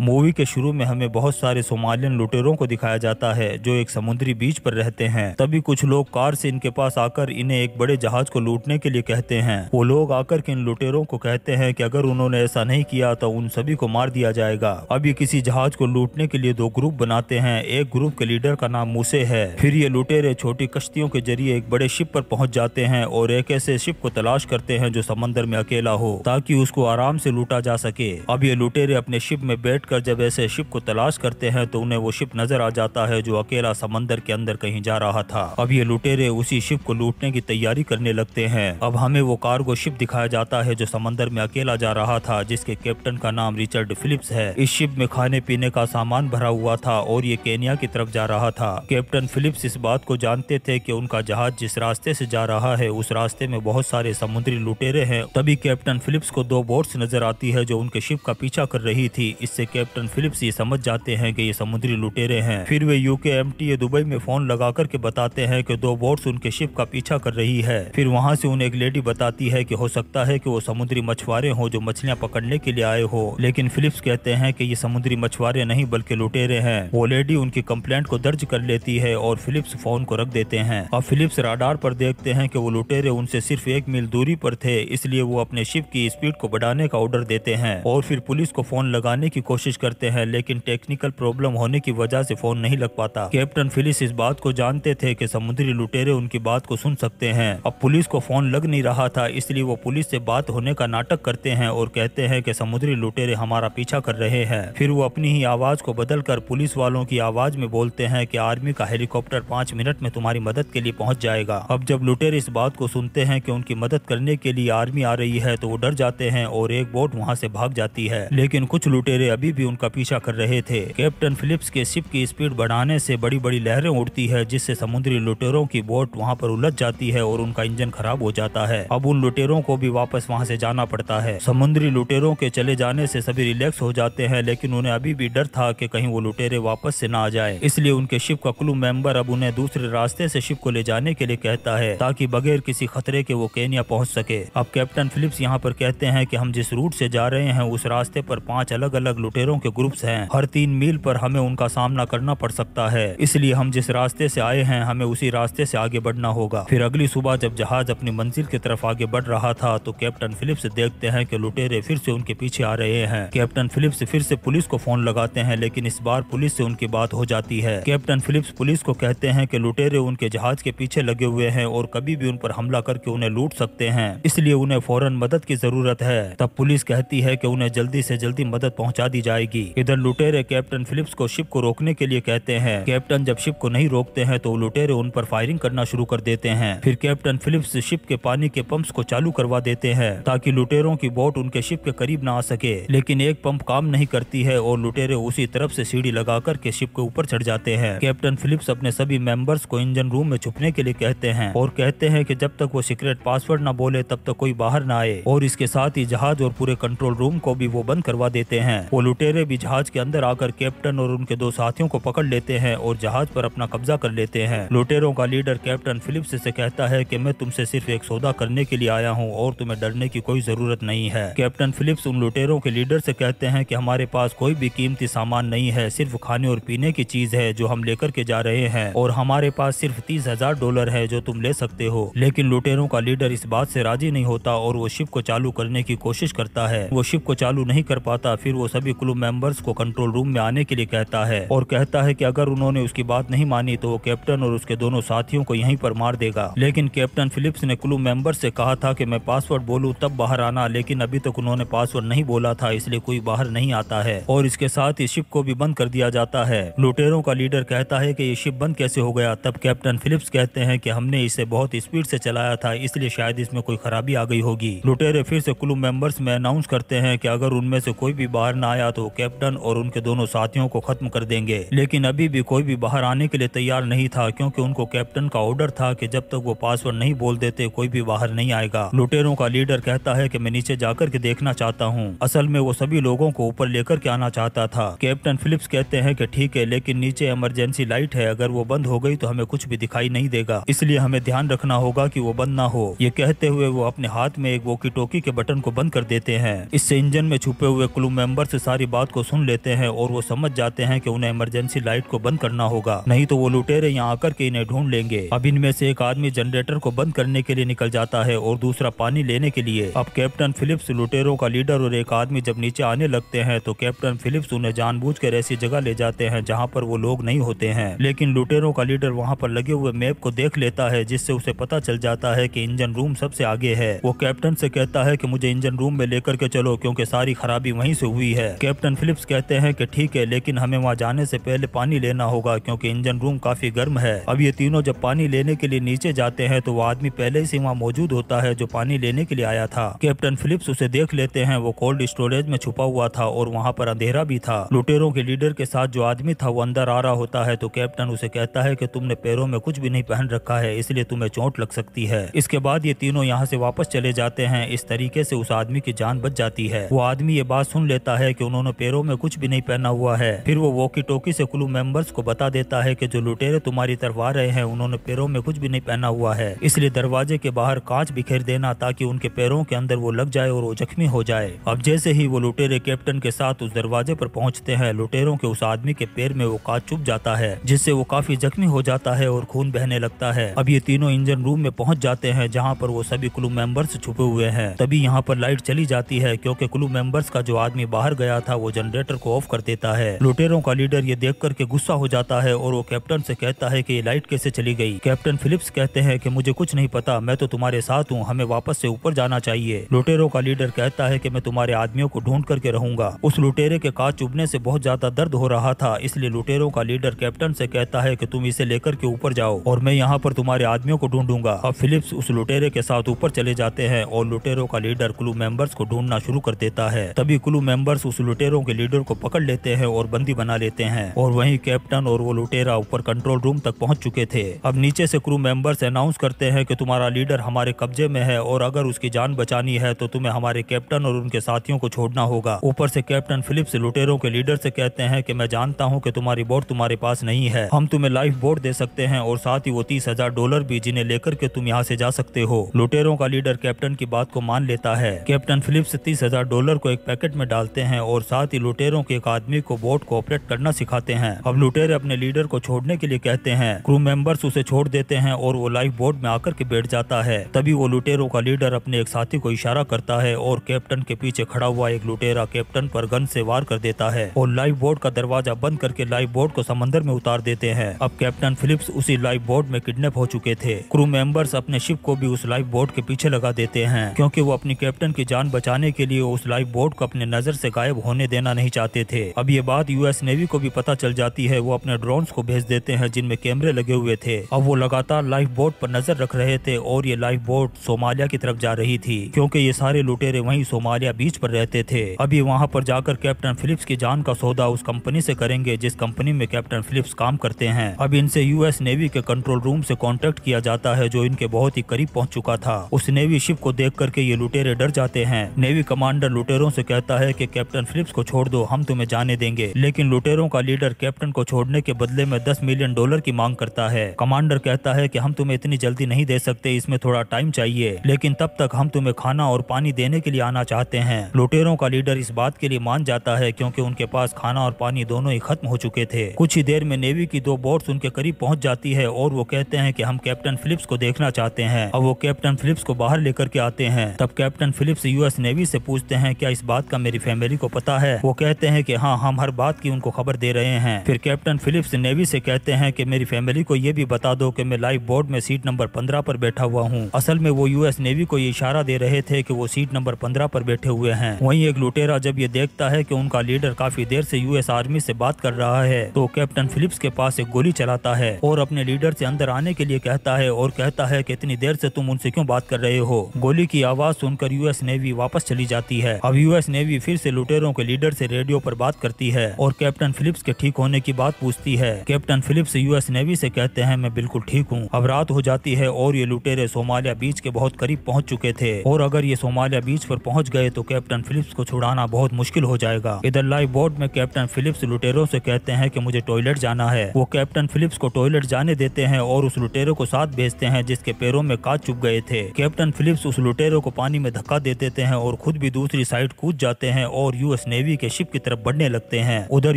movie के शुरू में हमें बहुत सारे सोमालियन लुटेरों को दिखाया जाता है जो एक समुद्री बीच पर रहते हैं तभी कुछ लोग कार से इनके पास आकर इन्हें एक बड़े जहाज को लूटने के लिए कहते हैं वो लोग आकर के इन लुटेरों को कहते हैं कि अगर उन्होंने ऐसा नहीं किया तो उन सभी को मार दिया जाएगा अब ये किसी जहाज को लूटने के लिए दो ग्रुप बनाते हैं एक ग्रुप के लीडर का नाम मूसे है फिर ये लुटेरे छोटी कश्तियों के जरिए एक बड़े शिप पर पहुंच जाते हैं और एक ऐसे शिप को तलाश करते हैं जो समंदर में अकेला हो ताकि उसको आराम से लूटा जा सके अब ये लुटेरे अपने शिप में बैठ कर जब ऐसे शिप को तलाश करते हैं तो उन्हें वो शिप नजर आ जाता है जो अकेला समंदर के अंदर कहीं जा रहा था अब ये लुटेरे उसी शिप को लूटने की तैयारी करने लगते हैं अब हमें वो कार्गो शिप दिखाया जाता है जो समंदर में अकेला जा रहा था जिसके कैप्टन का नाम रिचर्ड फिलिप्स है इस शिप में खाने पीने का सामान भरा हुआ था और ये केनिया की तरफ जा रहा था कैप्टन फिलिप्स इस बात को जानते थे की उनका जहाज जिस रास्ते ऐसी जा रहा है उस रास्ते में बहुत सारे समुद्री लुटेरे है तभी कैप्टन फिलिप्स को दो बोट्स नजर आती है जो उनके शिप का पीछा कर रही थी इससे कैप्टन फिलिप्स ये समझ जाते हैं कि ये समुद्री लुटेरे हैं फिर वे यूके एम टी दुबई में फोन लगा करके बताते हैं कि दो बोट्स उनके शिप का पीछा कर रही है फिर वहाँ से उन्हें एक लेडी बताती है कि हो सकता है कि वो समुद्री मछुआरे हो जो मछलियाँ पकड़ने के लिए आए हो लेकिन फिलिप्स कहते हैं कि ये समुद्री मछुआरे नहीं बल्कि लुटेरे हैं वो लेडी उनकी कंप्लेंट को दर्ज कर लेती है और फिलिप्स फोन को रख देते हैं और फिलिप्स राडार पर देखते हैं कि वो लुटेरे उनसे सिर्फ एक मील दूरी पर थे इसलिए वो अपने शिप की स्पीड को बढ़ाने का ऑर्डर देते हैं और फिर पुलिस को फोन लगाने की कोशिश कोशिश करते हैं लेकिन टेक्निकल प्रॉब्लम होने की वजह से फोन नहीं लग पाता कैप्टन फिलिस इस बात को जानते थे कि समुद्री लुटेरे उनकी बात को सुन सकते हैं अब पुलिस को फोन लग नहीं रहा था इसलिए वो पुलिस से बात होने का नाटक करते हैं और कहते हैं कि समुद्री लुटेरे हमारा पीछा कर रहे हैं फिर वो अपनी ही आवाज को कर पुलिस वालों की आवाज में बोलते हैं की आर्मी का हेलीकॉप्टर पाँच मिनट में तुम्हारी मदद के लिए पहुँच जाएगा अब जब लुटेरे इस बात को सुनते हैं की उनकी मदद करने के लिए आर्मी आ रही है तो वो डर जाते हैं और एक बोट वहाँ से भाग जाती है लेकिन कुछ लुटेरे अभी भी उनका पीछा कर रहे थे कैप्टन फिलिप्स के शिप की स्पीड बढ़ाने से बड़ी बड़ी लहरें उठती है जिससे समुद्री लुटेरों की बोट वहाँ पर उलझ जाती है और उनका इंजन खराब हो जाता है अब उन लुटेरों को भी वापस वहाँ से जाना पड़ता है समुद्री लुटेरों के चले जाने से सभी रिलैक्स हो जाते हैं लेकिन उन्हें अभी भी डर था कि कहीं वो लुटेरे वापस से ना आ जाए इसलिए उनके शिप का क्लू मेंबर अब उन्हें दूसरे रास्ते से शिप को ले जाने के लिए कहता है ताकि बगैर किसी खतरे के वो केनिया पहुंच सके अब कैप्टन फिलिप्स यहाँ पर कहते हैं कि हम जिस रूट से जा रहे हैं उस रास्ते पर पांच अलग अलग लुटेरों शेरों के ग्रुप्स हैं हर तीन मील पर हमें उनका सामना करना पड़ सकता है इसलिए हम जिस रास्ते से आए हैं हमें उसी रास्ते से आगे बढ़ना होगा फिर अगली सुबह जब जहाज अपनी मंजिल की तरफ आगे बढ़ रहा था तो कैप्टन फिलिप्स देखते हैं कि लुटेरे फिर से उनके पीछे आ रहे हैं कैप्टन फिलिप्स फिर से पुलिस को फोन लगाते हैं लेकिन इस बार पुलिस से उनकी बात हो जाती है कैप्टन फिलिप्स पुलिस को कहते हैं कि लुटेरे उनके जहाज के पीछे लगे हुए हैं और कभी भी उन पर हमला करके उन्हें लूट सकते हैं इसलिए उन्हें फौरन मदद की जरूरत है तब पुलिस कहती है कि उन्हें जल्दी से जल्दी मदद पहुंचा दी जाए जाएगी इधर लुटेरे कैप्टन फिलिप्स को शिप को रोकने के लिए कहते हैं कैप्टन जब शिप को नहीं रोकते हैं तो लुटेरे उन पर फायरिंग करना शुरू कर देते हैं फिर कैप्टन फिलिप्स शिप के पानी के पंप को चालू करवा देते हैं ताकि लुटेरों की बोट उनके शिप के करीब न आ सके लेकिन एक पंप काम नहीं करती है और लुटेरे उसी तरफ से सीढ़ी लगा करके शिप के ऊपर चढ़ जाते हैं कैप्टन फिलिप्स अपने सभी मेंबर्स को इंजन रूम में छुपने के लिए कहते हैं और कहते हैं कि जब तक वो सीक्रेट पासवर्ड न बोले तब तक कोई बाहर न आए और इसके साथ ही जहाज और पूरे कंट्रोल रूम को भी वो बंद करवा देते हैं वो लुटेरे लुटेरे भी जहाज के अंदर आकर कैप्टन और उनके दो साथियों को पकड़ लेते हैं और जहाज पर अपना कब्जा कर लेते हैं लुटेरों का लीडर कैप्टन फिलिप्स से कहता है कि मैं तुमसे सिर्फ एक सौदा करने के लिए आया हूँ और तुम्हें डरने की कोई जरूरत नहीं है कैप्टन फिलिप्स उन लुटेरों के लीडर से कहते हैं कि हमारे पास कोई भी कीमती सामान नहीं है सिर्फ खाने और पीने की चीज है जो हम लेकर के जा रहे हैं और हमारे पास सिर्फ तीस हजार डॉलर है जो तुम ले सकते हो लेकिन लुटेरों का लीडर इस बात से राजी नहीं होता और वो शिप को चालू करने की कोशिश करता है वो शिप को चालू नहीं कर पाता फिर वो सभी क्लू मेंबर्स को कंट्रोल रूम में आने के लिए कहता है और कहता है कि अगर उन्होंने उसकी बात नहीं मानी तो वो कैप्टन और उसके दोनों साथियों को यहीं पर मार देगा लेकिन कैप्टन फिलिप्स ने क्लू मेंबर्स से कहा था कि मैं पासवर्ड बोलूं तब बाहर आना लेकिन अभी तक उन्होंने पासवर्ड नहीं बोला था इसलिए कोई बाहर नहीं आता है और इसके साथ ही शिप को भी बंद कर दिया जाता है लुटेरों का लीडर कहता है की ये शिप बंद कैसे हो गया तब कैप्टन फिलिप्स कहते हैं की हमने इसे बहुत स्पीड ऐसी चलाया था इसलिए शायद इसमें कोई खराबी आ गई होगी लुटेरे फिर से क्लू मेंबर्स में अनाउंस करते हैं की अगर उनमें से कोई भी बाहर न आया तो कैप्टन और उनके दोनों साथियों को खत्म कर देंगे लेकिन अभी भी कोई भी बाहर आने के लिए तैयार नहीं था क्योंकि उनको कैप्टन का ऑर्डर था कि जब तक वो पासवर्ड नहीं बोल देते कोई भी बाहर नहीं आएगा लुटेरों का लीडर कहता है की मैं नीचे जाकर के देखना चाहता हूँ असल में वो सभी लोगों को ऊपर लेकर के आना चाहता था कैप्टन फिलिप्स कहते हैं की ठीक है लेकिन नीचे इमरजेंसी लाइट है अगर वो बंद हो गई तो हमें कुछ भी दिखाई नहीं देगा इसलिए हमें ध्यान रखना होगा की वो बंद ना हो ये कहते हुए वो अपने हाथ में एक वोकी टोकी के बटन को बंद कर देते हैं इससे इंजन में छुपे हुए क्लू मेंबर से सारी मेरी बात को सुन लेते हैं और वो समझ जाते हैं कि उन्हें इमरजेंसी लाइट को बंद करना होगा नहीं तो वो लुटेरे यहाँ आकर के इन्हें ढूंढ लेंगे अब इनमें से एक आदमी जनरेटर को बंद करने के लिए निकल जाता है और दूसरा पानी लेने के लिए अब कैप्टन फिलिप्स लुटेरों का लीडर और एक आदमी जब नीचे आने लगते हैं तो कैप्टन फिलिप्स उन्हें जानबूझकर ऐसी जगह ले जाते हैं जहाँ पर वो लोग नहीं होते हैं लेकिन लुटेरों का लीडर वहाँ पर लगे हुए मैप को देख लेता है जिससे उसे पता चल जाता है की इंजन रूम सबसे आगे है वो कैप्टन ऐसी कहता है की मुझे इंजन रूम में लेकर के चलो क्यूँकी सारी खराबी वही से हुई है कैप्टन फिलिप्स कहते हैं कि ठीक है लेकिन हमें वहाँ जाने से पहले पानी लेना होगा क्योंकि इंजन रूम काफी गर्म है अब ये तीनों जब पानी लेने के लिए नीचे जाते हैं तो वो आदमी पहले से वहाँ मौजूद होता है जो पानी लेने के लिए आया था कैप्टन फिलिप्स उसे देख लेते हैं वो कोल्ड स्टोरेज में छुपा हुआ था और वहाँ पर अंधेरा भी था लुटेरों के लीडर के साथ जो आदमी था वो अंदर आ रहा होता है तो कैप्टन उसे कहता है की तुमने पैरों में कुछ भी नहीं पहन रखा है इसलिए तुम्हें चोट लग सकती है इसके बाद ये तीनों यहाँ से वापस चले जाते हैं इस तरीके से उस आदमी की जान बच जाती है वो आदमी ये बात सुन लेता है की उन्होंने दोनों पैरों में कुछ भी नहीं पहना हुआ है फिर वो वॉकी टोकी से क्लू मेंबर्स को बता देता है कि जो लुटेरे तुम्हारी तरफ आ रहे हैं उन्होंने पैरों में कुछ भी नहीं पहना हुआ है इसलिए दरवाजे के बाहर कांच बिखेर देना ताकि उनके पैरों के अंदर वो लग जाए और वो जख्मी हो जाए अब जैसे ही वो लुटेरे कैप्टन के साथ उस दरवाजे पर पहुंचते हैं लुटेरों के उस आदमी के पैर में वो कांच चुप जाता है जिससे वो काफी जख्मी हो जाता है और खून बहने लगता है अब ये तीनों इंजन रूम में पहुंच जाते हैं जहाँ पर वो सभी क्लू मेंबर्स छुपे हुए हैं तभी यहाँ पर लाइट चली जाती है क्योंकि क्लू मेंबर्स का जो आदमी बाहर गया था वो जनरेटर को ऑफ कर देता है लुटेरों का लीडर ये देख करके गुस्सा हो जाता है और वो कैप्टन से कहता है कि लाइट कैसे चली गई कैप्टन फिलिप्स कहते हैं कि मुझे कुछ नहीं पता मैं तो तुम्हारे साथ हूँ हमें वापस से ऊपर जाना चाहिए लुटेरों का लीडर कहता है की मैं तुम्हारे आदमियों को ढूंढ करके रहूंगा उस लुटेरे के काज चुभने से बहुत ज्यादा दर्द हो रहा था इसलिए लुटेरों का लीडर कैप्टन से कहता है कि तुम इसे लेकर के ऊपर जाओ और मैं यहाँ पर तुम्हारे आदमियों को ढूंढूंगा अब फिलिप्स उस लुटेरे के साथ ऊपर चले जाते हैं और लुटेरों का लीडर क्लू मेंबर्स को ढूंढना शुरू कर देता है तभी क्लू मेंबर्स उस लुटेरे लुटेरों के लीडर को पकड़ लेते हैं और बंदी बना लेते हैं और वहीं कैप्टन और वो लुटेरा ऊपर कंट्रोल रूम तक पहुंच चुके थे अब नीचे से क्रू मेंबर्स अनाउंस करते हैं कि तुम्हारा लीडर हमारे कब्जे में है और अगर उसकी जान बचानी है तो तुम्हें हमारे कैप्टन और उनके साथियों को छोड़ना होगा ऊपर से कैप्टन फिलिप्स लुटेरों के लीडर से कहते हैं कि मैं जानता हूं कि तुम्हारी बोट तुम्हारे पास नहीं है हम तुम्हें लाइफ बोट दे सकते हैं और साथ ही वो तीस हजार डॉलर भी जिन्हें लेकर के तुम यहाँ से जा सकते हो लुटेरों का लीडर कैप्टन की बात को मान लेता है कैप्टन फिलिप्स तीस हजार डॉलर को एक पैकेट में डालते हैं और साथ ही लुटेरों के एक आदमी को बोट को ऑपरेट करना सिखाते हैं अब लुटेरे अपने लीडर को छोड़ने के लिए कहते हैं क्रू मेंबर्स उसे छोड़ देते हैं और वो लाइफ बोट में आकर के बैठ जाता है तभी वो लुटेरों का लीडर अपने एक साथी को इशारा करता है और कैप्टन के पीछे खड़ा हुआ एक लुटेरा कैप्टन पर गन से वार कर देता है और लाइफ बोट का दरवाजा बंद करके लाइफ बोट को समंदर में उतार देते हैं अब कैप्टन फिलिप्स उसी लाइफ बोट में किडनेप हो चुके थे क्रू मेंबर्स अपने शिप को भी उस लाइफ बोट के पीछे लगा देते हैं क्योंकि वो अपनी कैप्टन की जान बचाने के लिए उस लाइफ बोट को अपने नजर से गायब होने होने देना नहीं चाहते थे अब ये बात यूएस नेवी को भी पता चल जाती है वो अपने ड्रोन को भेज देते हैं जिनमें कैमरे लगे हुए थे अब वो लगातार लाइफ बोट पर नजर रख रहे थे और ये लाइफ बोट सोमालिया की तरफ जा रही थी क्योंकि ये सारे लुटेरे वही सोमालिया बीच पर रहते थे अभी वहाँ पर जाकर कैप्टन फिलिप्स की जान का सौदा उस कंपनी से करेंगे जिस कंपनी में कैप्टन फिलिप्स काम करते हैं अब इनसे यूएस नेवी के कंट्रोल रूम से कांटेक्ट किया जाता है जो इनके बहुत ही करीब पहुंच चुका था उस नेवी शिप को देख करके ये लुटेरे डर जाते हैं नेवी कमांडर लुटेरों से कहता है कि कैप्टन फिलिप्स फिलिप्स को छोड़ दो हम तुम्हें जाने देंगे लेकिन लुटेरों का लीडर कैप्टन को छोड़ने के बदले में दस मिलियन डॉलर की मांग करता है कमांडर कहता है की हम तुम्हें इतनी जल्दी नहीं दे सकते इसमें थोड़ा टाइम चाहिए लेकिन तब तक हम तुम्हें खाना और पानी देने के लिए आना चाहते हैं लुटेरों का लीडर इस बात के लिए मान जाता है क्योंकि उनके पास खाना और पानी दोनों ही खत्म हो चुके थे कुछ ही देर में नेवी की दो बोट्स उनके करीब पहुंच जाती है और वो कहते हैं कि हम कैप्टन फिलिप्स को देखना चाहते हैं और वो कैप्टन फिलिप्स को बाहर लेकर के आते हैं तब कैप्टन फिलिप्स यूएस नेवी से पूछते हैं क्या इस बात का मेरी फैमिली को पता करता है वो कहते हैं कि हाँ हम हर बात की उनको खबर दे रहे हैं फिर कैप्टन फिलिप्स नेवी से कहते हैं कि मेरी फैमिली को ये भी बता दो कि मैं लाइफ बोर्ड में सीट नंबर पंद्रह पर बैठा हुआ हूँ असल में वो यूएस नेवी को ये इशारा दे रहे थे कि वो सीट नंबर पंद्रह पर बैठे हुए हैं वहीं एक लुटेरा जब ये देखता है कि उनका लीडर काफी देर से यूएस आर्मी से बात कर रहा है तो कैप्टन फिलिप्स के पास एक गोली चलाता है और अपने लीडर से अंदर आने के लिए कहता है और कहता है कि इतनी देर से तुम उनसे क्यों बात कर रहे हो गोली की आवाज सुनकर यूएस नेवी वापस चली जाती है अब यूएस नेवी फिर से लुटेरों के लीडर से रेडियो पर बात करती है और कैप्टन फिलिप्स के ठीक होने की बात पूछती है कैप्टन फिलिप्स यूएस नेवी से कहते हैं मैं बिल्कुल ठीक हूँ अब रात हो जाती है और ये लुटेरे सोमालिया बीच के बहुत करीब पहुँच चुके थे और अगर ये सोमालिया बीच पर पहुँच गए तो कैप्टन फिलिप्स को छुड़ाना बहुत मुश्किल हो जाएगा इधर लाइव बोर्ड में कैप्टन फिलिप्स लुटेरों से कहते हैं की मुझे टॉयलेट जाना है वो कैप्टन फिलिप्स को टॉयलेट जाने देते हैं और उस लुटेरों को साथ भेजते हैं जिसके पैरों में काट चुप गए थे कैप्टन फिलिप्स उस लुटेरों को पानी में धक्का दे देते हैं और खुद भी दूसरी साइड कूद जाते हैं और यूएस ने नेवी के शिप की तरफ बढ़ने लगते हैं उधर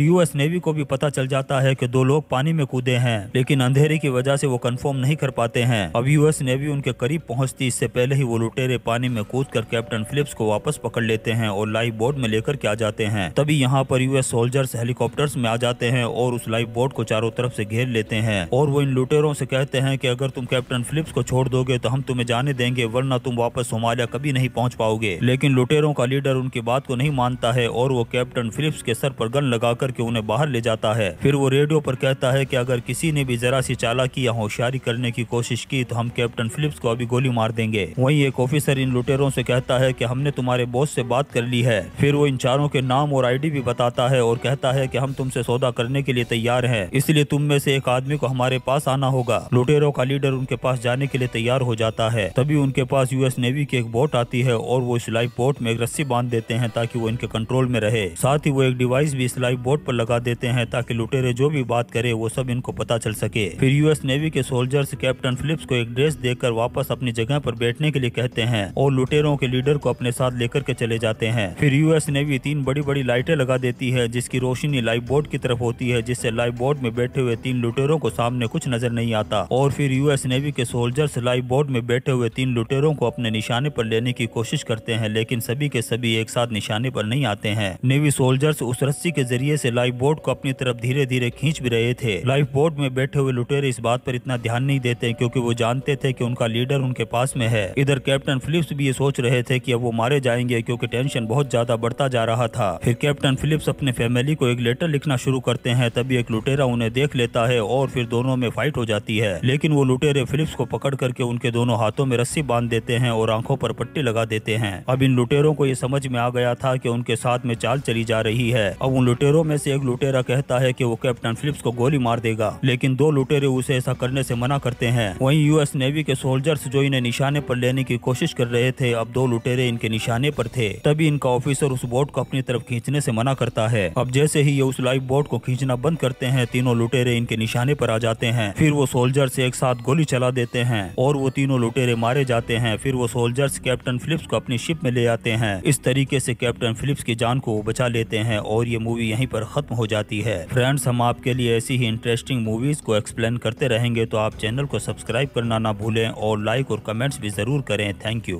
यूएस नेवी को भी पता चल जाता है कि दो लोग पानी में कूदे हैं लेकिन अंधेरे की वजह से वो कंफर्म नहीं कर पाते हैं अब यूएस नेवी उनके करीब पहुंचती इससे पहले ही वो लुटेरे पानी में कूद कर कैप्टन फिलिप्स को वापस पकड़ लेते हैं और लाइफ बोट में लेकर के आ जाते हैं तभी यहाँ पर यूएस सोल्जर्स हेलीकॉप्टर्स में आ जाते हैं और उस लाइफ बोट को चारों तरफ से घेर लेते हैं और वो इन लुटेरों से कहते हैं कि अगर तुम कैप्टन फिलिप्स को छोड़ दोगे तो हम तुम्हें जाने देंगे वरना तुम वापस सोमालिया कभी नहीं पहुंच पाओगे लेकिन लुटेरों का लीडर उनकी बात को नहीं मानता है और और वो कैप्टन फिलिप्स के सर पर गन लगा करके उन्हें बाहर ले जाता है फिर वो रेडियो पर कहता है कि अगर किसी ने भी जरा सी चालाकी या होशियारी करने की कोशिश की तो हम कैप्टन फिलिप्स को अभी गोली मार देंगे वहीं एक ऑफिसर इन लुटेरों से कहता है कि हमने तुम्हारे बॉस से बात कर ली है फिर वो इन चारों के नाम और आईडी भी बताता है और कहता है कि हम तुमसे सौदा करने के लिए तैयार हैं इसलिए तुम में से एक आदमी को हमारे पास आना होगा लुटेरों का लीडर उनके पास जाने के लिए तैयार हो जाता है तभी उनके पास यूएस नेवी की एक बोट आती है और वो इस लाइफ बोट में एक रस्सी बांध देते हैं ताकि वो इनके कंट्रोल में में रहे साथ ही वो एक डिवाइस भी इस लाइफ बोट पर लगा देते हैं ताकि लुटेरे जो भी बात करे वो सब इनको पता चल सके फिर यूएस नेवी के सोल्जर्स कैप्टन फिलिप्स को एक ड्रेस देकर वापस अपनी जगह पर बैठने के लिए कहते हैं और लुटेरों के लीडर को अपने साथ लेकर के चले जाते हैं फिर यूएस नेवी तीन बड़ी बड़ी लाइटें लगा देती है जिसकी रोशनी लाइफ बोट की तरफ होती है जिससे लाइफ बोट में बैठे हुए तीन लुटेरों को सामने कुछ नजर नहीं आता और फिर यूएस नेवी के सोल्जर्स लाइफ बोट में बैठे हुए तीन लुटेरों को अपने निशाने पर लेने की कोशिश करते हैं लेकिन सभी के सभी एक साथ निशाने पर नहीं आते हैं हैं नेवी सोल्जर्स उस रस्सी के जरिए से लाइफ बोट को अपनी तरफ धीरे धीरे खींच भी रहे थे लाइफ बोट में बैठे हुए लुटेरे इस बात पर इतना ध्यान नहीं देते क्योंकि वो जानते थे कि उनका लीडर उनके पास में है इधर कैप्टन फिलिप्स भी ये सोच रहे थे कि अब वो मारे जाएंगे क्योंकि टेंशन बहुत ज्यादा बढ़ता जा रहा था फिर कैप्टन फिलिप्स अपने फैमिली को एक लेटर लिखना शुरू करते हैं तभी एक लुटेरा उन्हें देख लेता है और फिर दोनों में फाइट हो जाती है लेकिन वो लुटेरे फिलिप्स को पकड़ करके उनके दोनों हाथों में रस्सी बांध देते हैं और आंखों पर पट्टी लगा देते हैं अब इन लुटेरों को ये समझ में आ गया था कि उनके साथ में चाल चली जा रही है अब उन लुटेरों में से एक लुटेरा कहता है कि वो कैप्टन फिलिप्स को गोली मार देगा लेकिन दो लुटेरे उसे ऐसा करने से मना करते हैं वहीं यूएस नेवी के सोल्जर्स जो इन्हें निशाने पर लेने की कोशिश कर रहे थे अब दो लुटेरे इनके निशाने पर थे तभी इनका ऑफिसर उस बोट को अपनी तरफ खींचने से मना करता है अब जैसे ही ये उस लाइफ बोट को खींचना बंद करते हैं तीनों लुटेरे इनके निशाने पर आ जाते हैं फिर वो सोल्जर्स एक साथ गोली चला देते हैं और वो तीनों लुटेरे मारे जाते हैं फिर वो सोल्जर्स कैप्टन फिलिप्स को अपनी शिप में ले आते हैं इस तरीके से कैप्टन फिलिप्स की जान को बचा लेते हैं और ये मूवी यहीं पर ख़त्म हो जाती है फ्रेंड्स हम आपके लिए ऐसी ही इंटरेस्टिंग मूवीज़ को एक्सप्लेन करते रहेंगे तो आप चैनल को सब्सक्राइब करना ना भूलें और लाइक और कमेंट्स भी ज़रूर करें थैंक यू